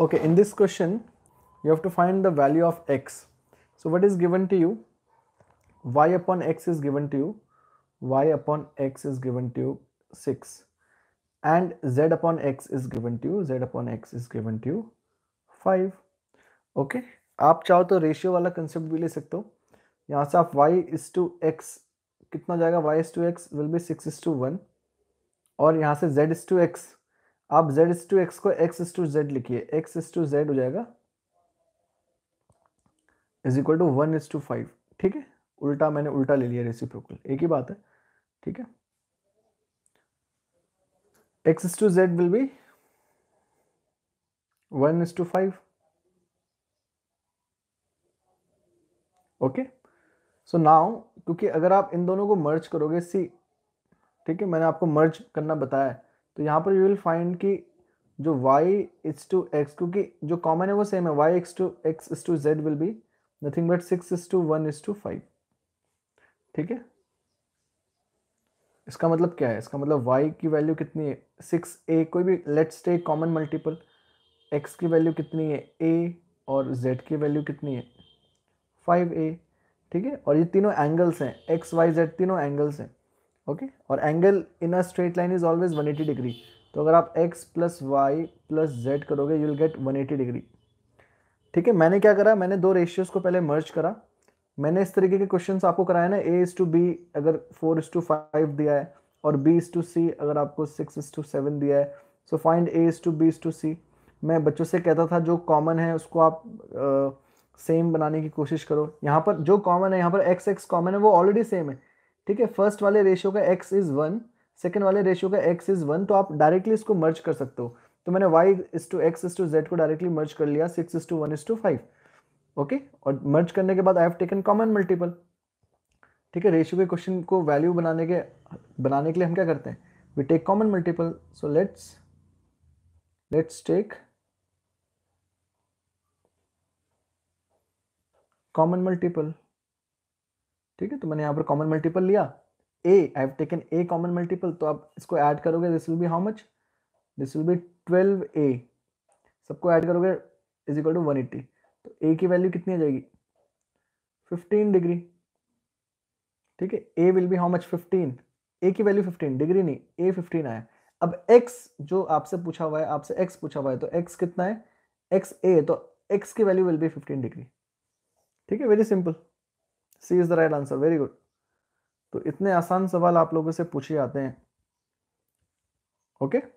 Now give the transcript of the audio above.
Okay, in this question, you have to find the value of x. So what is given to you? y upon x is given to you. y upon x is given to you 6. And z upon x is given to you. z upon x is given to you 5. okay? आप चाहो तो ratio वाला concept भी ले सकते हो यहाँ से आप y is to x कितना जाएगा Y is to X will be six is to one और यहाँ से जेड इस टू एक्स आप जेड इस टू एक्स को एक्स इस टू जेड लिखिए एक्स इस टू जेड हो जाएगा is equal to one is to five ठीक है उल्टा मैंने उल्टा ले लिया रेसिप्रोकल एक ही बात है ठीक है X is to Z will be one is to five okay so now क्योंकि अगर आप इन दोनों को मर्ज करोगे सी ठीक है मैंने आपको मर्ज करना बताया तो यहाँ पर यू विल फाइंड कि जो वाई इज टू एक्स क्योंकि जो कॉमन है वो सेम है Y X to X is to Z will be nothing but six is to one is to five ठीक है इसका मतलब क्या है इसका मतलब वाई की वैल्यू कितनी है सिक्स ए कोई भी let's take common multiple X की वैल्यू कितनी है ए और जेड की वैल्यू कितनी है फाइव ए ठीक है और ये तीनों एंगल्स हैं एक्स वाई जेड तीनों एंगल्स हैं ओके और angle in a straight line is always 180 degree तो अगर आप X plus Y plus Z करोगे यू विल गेट 180 डिग्री ठीक है मैंने क्या करा मैंने दो रेशियोज़ को पहले मर्ज करा मैंने इस तरीके के क्वेश्चन आपको कराया ना ए इज़ टू बी अगर फोर इज़ टू फाइव दिया है और बी इज़ टू सी अगर आपको सिक्स इज़ टू सेवन दिया है so find A is to B is to C मैं बच्चों से कहता था जो कॉमन है उसको आप आ, सेम बनाने की कोशिश करो यहाँ पर जो कॉमन है यहाँ पर एक्स एक्स कॉमन है वो ऑलरेडी सेम है ठीक है फर्स्ट वाले रेशियो का एक्स इज़ वन सेकेंड वाले रेशियो का एक्स इज़ वन तो आप डायरेक्टली इसको मर्ज कर सकते हो तो मैंने Y is to X is to Z को डायरेक्टली मर्ज कर लिया six is to one is to five okay और मर्ज करने के बाद I have taken common multiple ठीक है रेशियो के क्वेश्चन को वैल्यू बनाने के बनाने के लिए हम क्या करते हैं we take common multiple so let's let's take common multiple ठीक है तो मैंने यहाँ पर कॉमन मल्टीपल लिया A I have taken a common multiple तो आप इसको ऐड करोगे this will be how much this will be twelve A सबको ऐड करोगे is equal to one eighty तो ए की वैल्यू कितनी आ जाएगी फिफ्टीन डिग्री ठीक है A will be how much fifteen A की वैल्यू फिफ्टीन डिग्री नहीं ए फिफ्टीन आया अब एक्स जो आपसे पूछा हुआ है आपसे एक्स पूछा हुआ है तो एक्स कितना है एक्स ए तो एक्स की value will be fifteen degree ठीक है very simple C is the right answer very good तो इतने आसान सवाल आप लोगों से पूछे जाते हैं ओके okay?